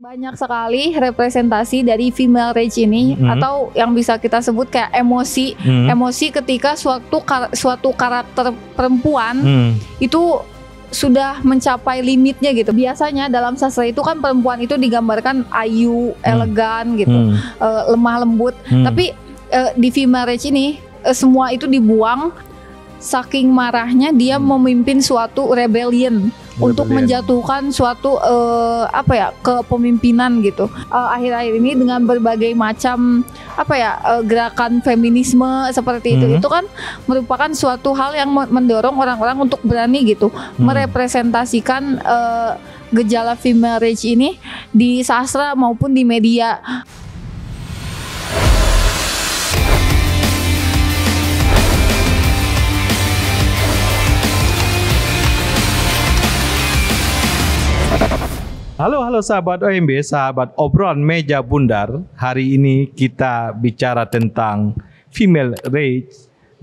banyak sekali representasi dari female rage ini mm atau yang bisa kita sebut kayak emosi mm emosi ketika suatu kar suatu karakter perempuan mm. itu sudah mencapai limitnya gitu. Biasanya dalam sastra itu kan perempuan itu digambarkan ayu, hmm. elegan gitu, hmm. e, lemah lembut. Hmm. Tapi e, di female rage ini e, semua itu dibuang saking marahnya dia hmm. memimpin suatu rebellion untuk menjatuhkan suatu uh, apa ya kepemimpinan gitu. Eh, akhir-akhir uh, ini dengan berbagai macam apa ya uh, gerakan feminisme seperti itu hmm. itu kan merupakan suatu hal yang mendorong orang-orang untuk berani gitu hmm. merepresentasikan uh, gejala female rage ini di sastra maupun di media. Halo, halo sahabat OMB, sahabat obrolan meja bundar. Hari ini kita bicara tentang female rage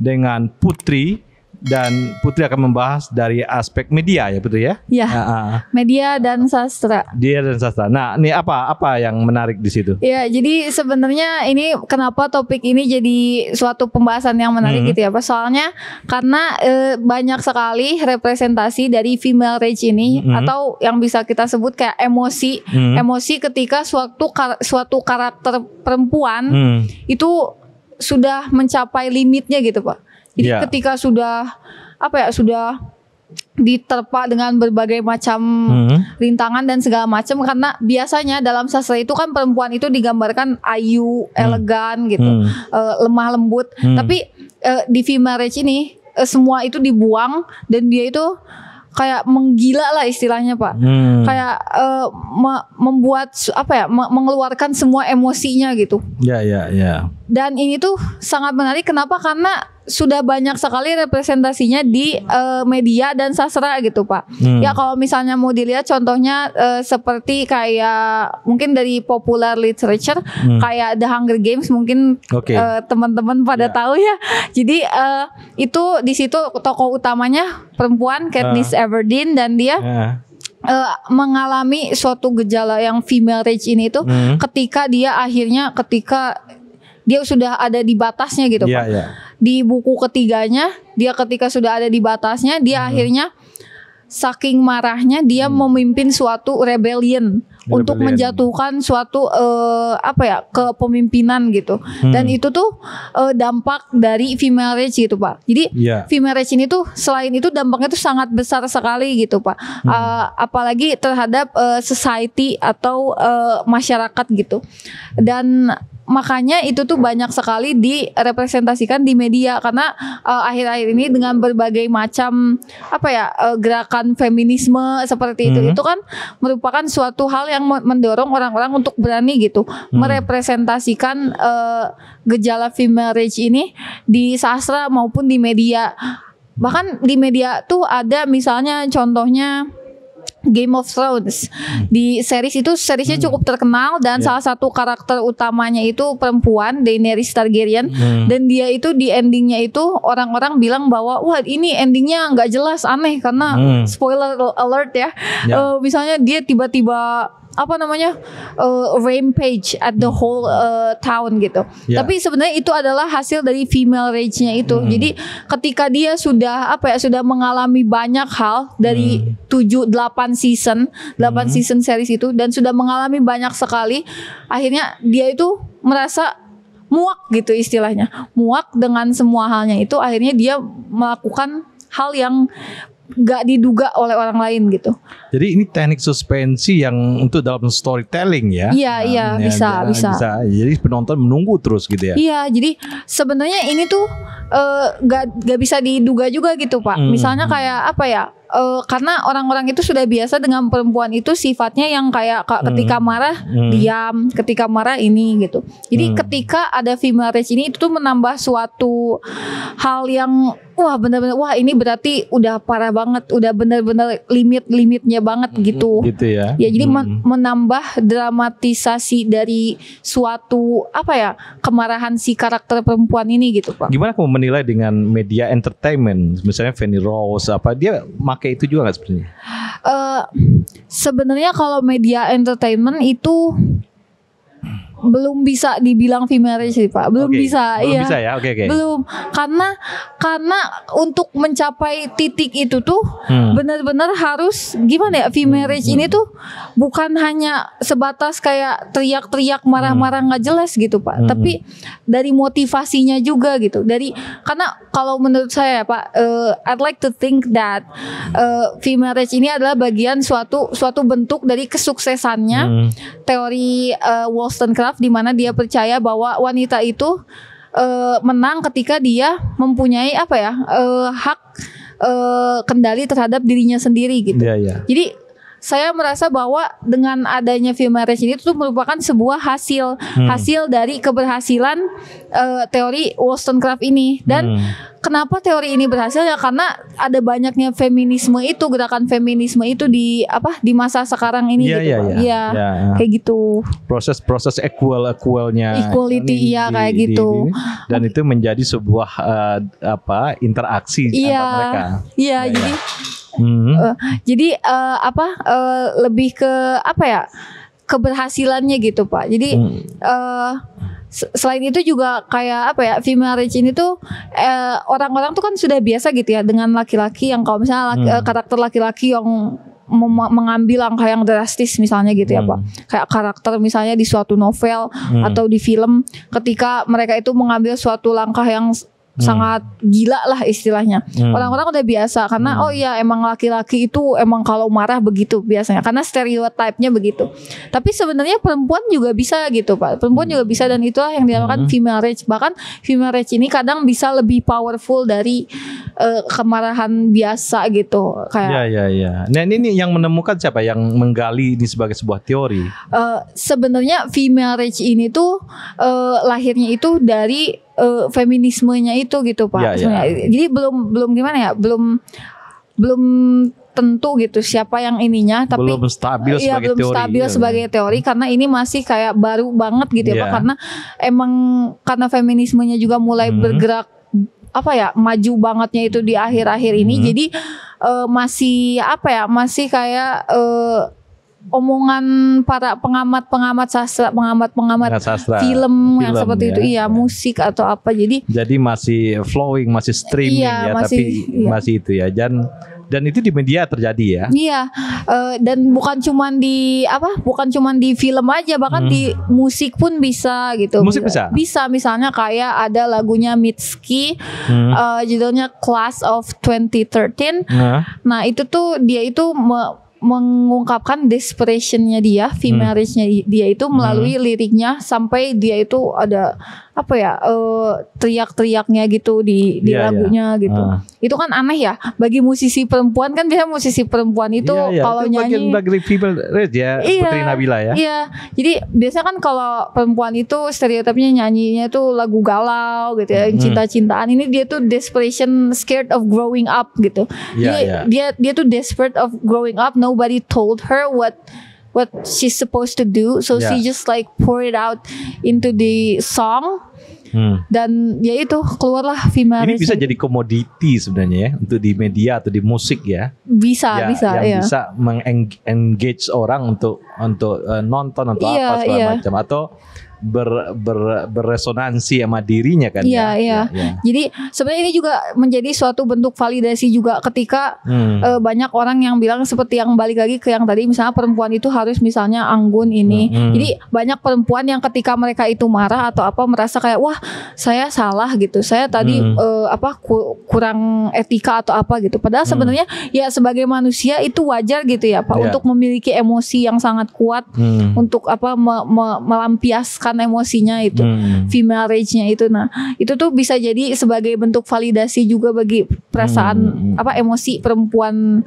dengan Putri dan Putri akan membahas dari aspek media ya Putri ya. Iya. Uh, uh. Media dan sastra. Media dan sastra. Nah, ini apa apa yang menarik di situ? Iya, jadi sebenarnya ini kenapa topik ini jadi suatu pembahasan yang menarik hmm. gitu ya, Pak. Soalnya karena e, banyak sekali representasi dari female rage ini hmm. atau yang bisa kita sebut kayak emosi, hmm. emosi ketika suatu kar suatu karakter perempuan hmm. itu sudah mencapai limitnya gitu, Pak jadi yeah. ketika sudah apa ya sudah diterpa dengan berbagai macam hmm. rintangan dan segala macam karena biasanya dalam sastra itu kan perempuan itu digambarkan ayu, mm. elegan gitu, mm. uh, lemah lembut. Mm. Tapi uh, di female rage ini uh, semua itu dibuang dan dia itu kayak menggila lah istilahnya pak hmm. kayak uh, me membuat apa ya me mengeluarkan semua emosinya gitu ya ya ya dan ini tuh sangat menarik kenapa karena sudah banyak sekali representasinya di uh, media dan sastra gitu pak hmm. ya kalau misalnya mau dilihat contohnya uh, seperti kayak mungkin dari popular literature hmm. kayak The Hunger Games mungkin okay. uh, eh, teman-teman pada yeah. tahu ya jadi uh, itu di situ tokoh utamanya perempuan Katniss uh. Everdeen dan dia yeah ya. uh, mengalami suatu gejala yang female rage ini tuh hmm. ketika dia akhirnya ketika dia sudah ada di batasnya gitu yeah, Pak. Yeah. Di buku ketiganya dia ketika sudah ada di batasnya dia hmm. akhirnya saking marahnya dia hmm. memimpin suatu rebellion, rebellion untuk menjatuhkan suatu uh, apa ya kepemimpinan gitu hmm. dan itu tuh uh, dampak dari female rage gitu pak jadi yeah. female rage ini tuh selain itu dampaknya tuh sangat besar sekali gitu pak hmm. uh, apalagi terhadap uh, society atau uh, masyarakat gitu dan makanya itu tuh banyak sekali direpresentasikan di media karena eh, akhir-akhir uh, ini dengan berbagai macam apa ya uh, gerakan feminisme seperti itu hmm itu kan merupakan suatu hal yang mendorong orang-orang untuk berani gitu hmm merepresentasikan uh, gejala female rage ini di sastra maupun di media bahkan di media tuh ada misalnya contohnya Game of Thrones. Hmm. Di series itu seriesnya hmm. cukup terkenal dan yeah. salah satu karakter utamanya itu perempuan Daenerys Targaryen hmm. dan dia itu di endingnya itu orang-orang bilang bahwa wah ini endingnya nggak jelas aneh karena hmm. spoiler alert ya. Yeah. Uh, misalnya dia tiba-tiba apa namanya uh, rampage at the hmm. whole uh, town gitu. Yeah. Tapi sebenarnya itu adalah hasil dari female rage-nya itu. Hmm. Jadi ketika dia sudah apa ya sudah mengalami banyak hal dari hmm. tujuh 7 8 season, delapan hmm. season series itu dan sudah mengalami banyak sekali akhirnya dia itu merasa muak gitu istilahnya. Muak dengan semua halnya itu akhirnya dia melakukan hal yang gak diduga oleh orang lain gitu. Jadi ini teknik suspensi yang untuk dalam storytelling ya? Iya, iya nah, iya bisa, ya, bisa bisa. Jadi penonton menunggu terus gitu ya? Iya jadi sebenarnya ini tuh uh, eh, gak gak bisa diduga juga gitu pak. Hmm. Misalnya kayak apa ya? uh, karena orang-orang itu sudah biasa dengan perempuan itu sifatnya yang kayak hmm. ketika marah hmm. diam, ketika marah ini gitu. Jadi hmm. ketika ada female rage ini itu tuh menambah suatu hal yang wah bener-bener wah ini berarti udah parah banget udah bener-bener limit-limitnya banget gitu gitu ya ya jadi hmm. menambah dramatisasi dari suatu apa ya kemarahan si karakter perempuan ini gitu pak gimana kamu menilai dengan media entertainment misalnya Fanny Rose apa dia pakai itu juga nggak sebenarnya uh, sebenarnya kalau media entertainment itu belum bisa dibilang female marriage sih Pak. Belum okay. bisa. Belum iya. bisa ya. okay, Okay. Belum karena karena untuk mencapai titik itu tuh hmm. benar-benar harus gimana ya female marriage hmm, hmm. ini tuh bukan hanya sebatas kayak teriak-teriak marah-marah hmm. nggak hmm. jelas gitu Pak. Hmm. Tapi dari motivasinya juga gitu. Dari karena kalau menurut saya ya, Pak, uh, I'd like to think that uh, female ini adalah bagian suatu suatu bentuk dari kesuksesannya hmm. teori uh, Wollstonecraft di mana dia percaya bahwa wanita itu uh, menang ketika dia mempunyai apa ya uh, hak uh, kendali terhadap dirinya sendiri gitu. Yeah, yeah. Jadi saya merasa bahwa dengan adanya film marriage ini itu merupakan sebuah hasil hmm. hasil dari keberhasilan uh, teori Wollstonecraft ini dan hmm. kenapa teori ini berhasil ya karena ada banyaknya feminisme itu gerakan feminisme itu di apa di masa sekarang ini yeah, gitu yeah, yeah, ya yeah, kayak gitu proses proses equal equalnya equality iya kayak di, gitu di, dan itu menjadi sebuah uh, apa interaksi yeah, antara mereka iya yeah, nah, jadi yeah Hmm. Uh, jadi uh, apa uh, lebih ke apa ya keberhasilannya gitu pak. Jadi hmm. uh, selain itu juga kayak apa ya female rich ini tuh orang-orang tuh kan sudah biasa gitu ya dengan laki-laki yang kalau misalnya laki, hmm. karakter laki-laki yang mengambil langkah yang drastis misalnya gitu hmm. ya pak hmm. kayak karakter misalnya di suatu novel hmm. atau di film ketika mereka itu mengambil suatu langkah yang hmm. sangat gila lah istilahnya. Hmm. Orang-orang hmm. udah biasa karena hmm. oh iya emang laki-laki itu emang kalau marah begitu biasanya karena stereotipnya begitu. Tapi sebenarnya perempuan juga bisa gitu Pak. Perempuan hmm. juga bisa dan itulah yang dinamakan hmm. female rage. Bahkan female rage ini kadang bisa lebih powerful dari uh, kemarahan biasa gitu kayak. ya ya ya Nah ini yang menemukan siapa yang menggali ini sebagai sebuah teori? Uh, sebenarnya female rage ini tuh uh, lahirnya itu dari uh, feminismenya itu gitu pak. Ya, ya. Jadi belum belum gimana ya belum belum tentu gitu siapa yang ininya tapi belum stabil ya, belum teori, stabil ya. sebagai teori karena ini masih kayak baru banget gitu yeah. ya pak ya. karena emang karena feminismenya juga mulai hmm. bergerak apa ya maju bangetnya itu di akhir-akhir ini hmm. jadi uh, masih apa ya masih kayak uh, omongan para pengamat-pengamat sastra, pengamat-pengamat sastra, film, film yang seperti ya. itu, iya ya. musik atau apa. Jadi jadi masih flowing, masih streaming iya, ya, masih, tapi iya. masih itu ya. Dan dan itu di media terjadi ya. Iya. Uh, dan bukan cuman di apa? Bukan cuman di film aja, bahkan hmm. di musik pun bisa gitu. Musik bisa. Bisa misalnya kayak ada lagunya Mitski hmm. uh, judulnya Class of 2013. Nah, nah itu tuh dia itu mengungkapkan desperationnya dia, female hmm. dia itu melalui hmm. liriknya sampai dia itu ada apa ya uh, teriak-teriaknya gitu di di yeah, iya. lagunya yeah. gitu. Uh. Itu kan aneh ya bagi musisi perempuan kan biasanya musisi perempuan itu yeah, yeah. kalau nyanyi bagian people red ya iya, Putri Nabila ya. Iya. Jadi biasanya kan kalau perempuan itu stereotipnya nyanyinya itu lagu galau gitu ya, hmm. cinta-cintaan. Ini dia tuh desperation scared of growing up gitu. Yeah, dia iya. yeah. dia dia tuh desperate of growing up. Nobody told her what what she's supposed to do so yeah. she just like pour it out into the song Hmm. Dan ya itu keluarlah Vima. Ini bisa jadi komoditi sebenarnya ya untuk di media atau di musik ya. Bisa, ya, bisa yang ya. bisa mengengage orang untuk untuk uh, nonton atau yeah, apa iya, segala yeah. macam atau ber, ber, berresonansi sama dirinya kan iya, ya. Iya, iya. Ya. Jadi sebenarnya ini juga menjadi suatu bentuk validasi juga ketika hmm. e, banyak orang yang bilang seperti yang balik lagi ke yang tadi misalnya perempuan itu harus misalnya anggun ini. Hmm, hmm. Jadi banyak perempuan yang ketika mereka itu marah atau apa merasa kayak wah, saya salah gitu. Saya tadi hmm. e, apa ku, kurang etika atau apa gitu. Padahal hmm. sebenarnya ya sebagai manusia itu wajar gitu ya, Pak, ya. untuk memiliki emosi yang sangat kuat hmm. untuk apa me, me, melampiaskan emosinya itu hmm. female rage-nya itu nah itu tuh bisa jadi sebagai bentuk validasi juga bagi perasaan hmm. apa emosi perempuan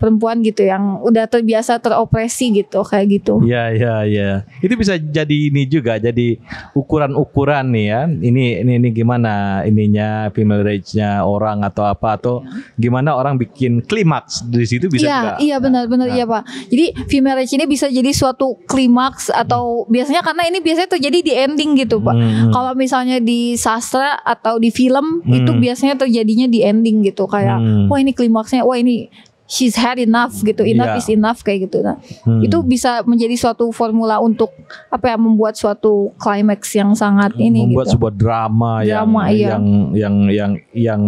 perempuan gitu yang udah terbiasa teropresi gitu kayak gitu. Iya iya iya. Itu bisa jadi ini juga jadi ukuran-ukuran nih ya. Ini ini ini gimana ininya female rage-nya orang atau apa atau iya. gimana orang bikin klimaks di situ bisa Iya juga. iya benar benar nah. iya Pak. Jadi female rage ini bisa jadi suatu klimaks atau hmm. biasanya karena ini biasanya terjadi di ending gitu Pak. Hmm. hmm. Kalau misalnya di sastra atau di film hmm. itu biasanya terjadinya di ending gitu kayak hmm. wah ini klimaksnya wah ini she's had enough gitu hmm, enough yeah. is enough kayak gitu nah hmm. itu bisa menjadi suatu formula untuk apa ya membuat suatu climax yang sangat ini membuat gitu. sebuah drama, drama yang, iya. yang yang yang yang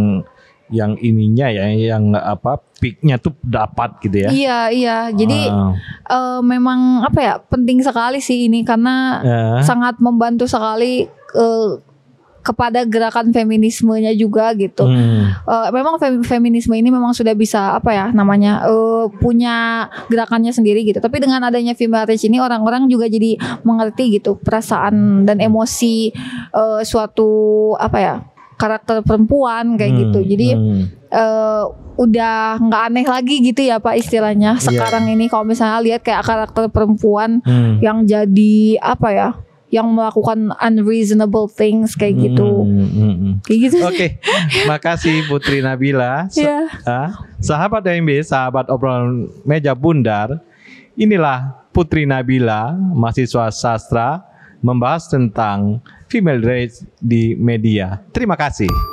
yang ininya ya yang apa peaknya tuh dapat gitu ya iya iya jadi uh, memang apa ya penting sekali sih ini karena ya. sangat membantu sekali uh, kepada gerakan feminismenya juga gitu. Hmm. Uh, memang fem feminisme ini memang sudah bisa apa ya namanya uh, punya gerakannya sendiri gitu. Tapi dengan adanya female rage ini orang-orang juga jadi mengerti gitu perasaan dan emosi uh, suatu apa ya karakter perempuan kayak hmm. gitu. Jadi hmm. uh, udah nggak aneh lagi gitu ya Pak istilahnya iya. sekarang yeah. ini kalau misalnya lihat kayak karakter perempuan hmm. yang jadi apa ya yang melakukan unreasonable things kayak gitu. Mm, hmm, Kayak gitu. Oke. Okay. Makasih Putri Nabila. yeah. Iya. Sahabat MB, sahabat obrolan meja bundar. Inilah Putri Nabila, mahasiswa sastra membahas tentang female rage di media. Terima kasih.